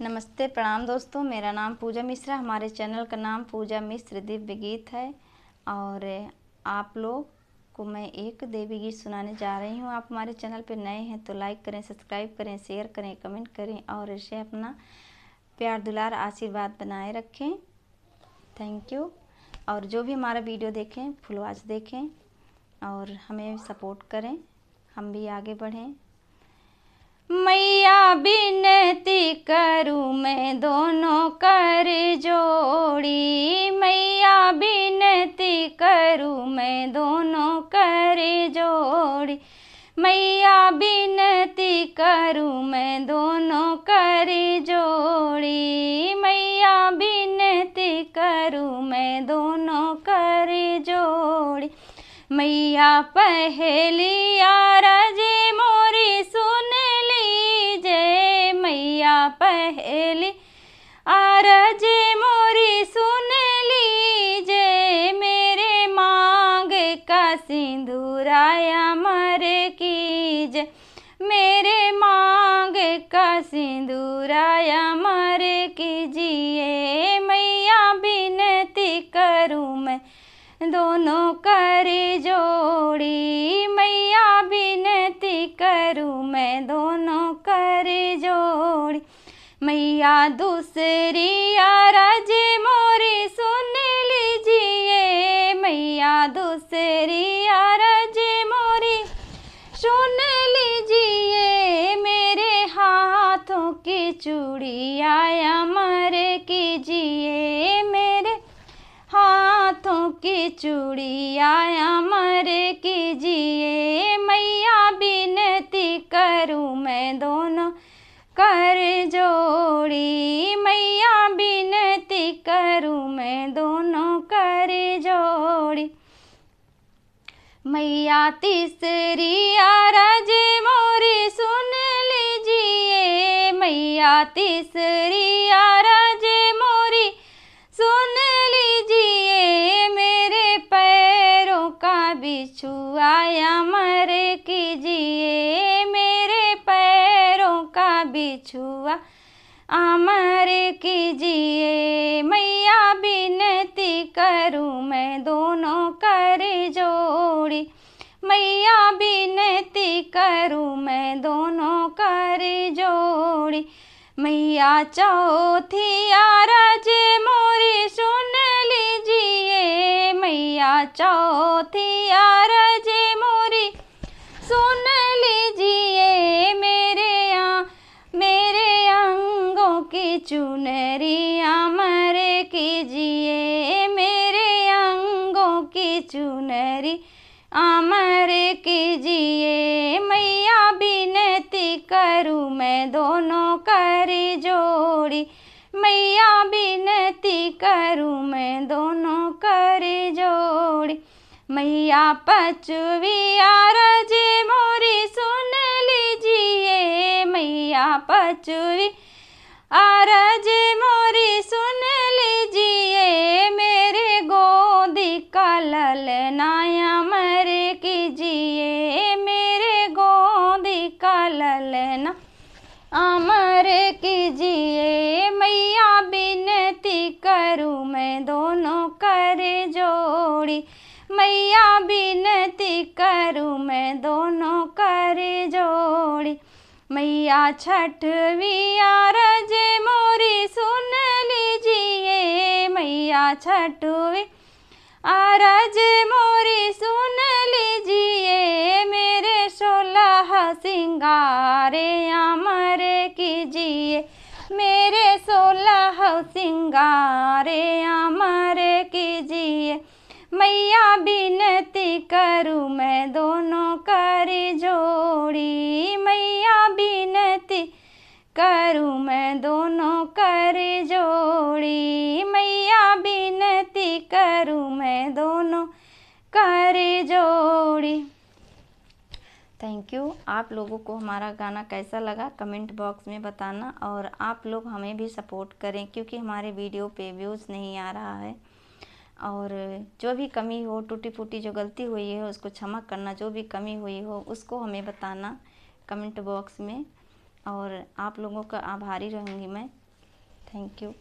नमस्ते प्रणाम दोस्तों मेरा नाम पूजा मिश्रा हमारे चैनल का नाम पूजा मिश्र दिव्य गीत है और आप लोग को मैं एक देवी गीत सुनाने जा रही हूँ आप हमारे चैनल पर नए हैं तो लाइक करें सब्सक्राइब करें शेयर करें कमेंट करें और इसे अपना प्यार दुलार आशीर्वाद बनाए रखें थैंक यू और जो भी हमारा वीडियो देखें फुलवाज देखें और हमें सपोर्ट करें हम भी आगे बढ़ें मैया बिनती करूँ मैं दोनों कर जोड़ी मैया बिनती करूँ मैं दोनों कर जोड़ी मैया बिनती करूँ मैं दोनों कर जोड़ी मैया बिनती करूँ मैं दोनों कर जोड़ी मैया पहली रज पहली आरज मोरी सुन लीजे मेरे मांग का सिंदूराया मर कीज मेरे मांग का सिंदूराया मर कीजिए मैया बिनती करूँ मैं दोनों कर जोड़ी या दूसरी यारा जे मोरी सुन लीजिए मैया दूसरी यारा जे मोरी सुन लीजिए मेरे हाथों की चूड़िया अमर कीजिए मेरे हाथों की चूड़िया अमर कीजिए मैया बिनती करूँ मैं दोनों कर जोड़ी मैया बिनती करूँ मैं दोनों कर जोड़ी मैया तीसरी आरज मोरी सुन लीजिए मैया तीसरी आरज मोरी सुन लीजिए मेरे पैरों का बिछुआया अमर कीजिए मैया बिनती करूँ मैं दोनों कर जोड़ी मैया बिनती करूँ मैं दोनों कर जोड़ी मैया चौथी आरज मोरी सुन लीजिए मैया चौथी आ चुनरी अमर कीजिए मेरे अंगों की चुनरी अमर कीजिए मैया बिनती करूँ मैं दोनों करी जोड़ी मैया बिनती करूँ मैं दोनों करी जोड़ी मैया पचुविया रजे मोरी सुन लीजिए मैया पचुवी अरज मोरी सुन लीजिए मेरे गोदी का ललनाया मर कीजिए मेरे गोदी का ललना अमर कीजिए मैया बिनती करूँ मैं दोनों कर जोड़ी मैया बिनती करूँ मैं दोनों कर जोड़ी मैया छठ छठविया रज मोरी सुन लीजिए मैया छठ छठवी आरज मोरी सुन लीजिए मेरे सोलह सिंगारे अमर कीजिए मेरे सोलह सिंगारे अमर कीजिए मैया बिनती करूँ मैं दोनों कर जोड़ी करूँ मैं दोनों कर जोड़ी मैया बिनती करूँ मैं दोनों कर जोड़ी थैंक यू आप लोगों को हमारा गाना कैसा लगा कमेंट बॉक्स में बताना और आप लोग हमें भी सपोर्ट करें क्योंकि हमारे वीडियो पे व्यूज़ नहीं आ रहा है और जो भी कमी हो टूटी फूटी जो गलती हुई है उसको क्षमा करना जो भी कमी हुई हो उसको हमें बताना कमेंट बॉक्स में और आप लोगों का आभारी रहूँगी मैं थैंक यू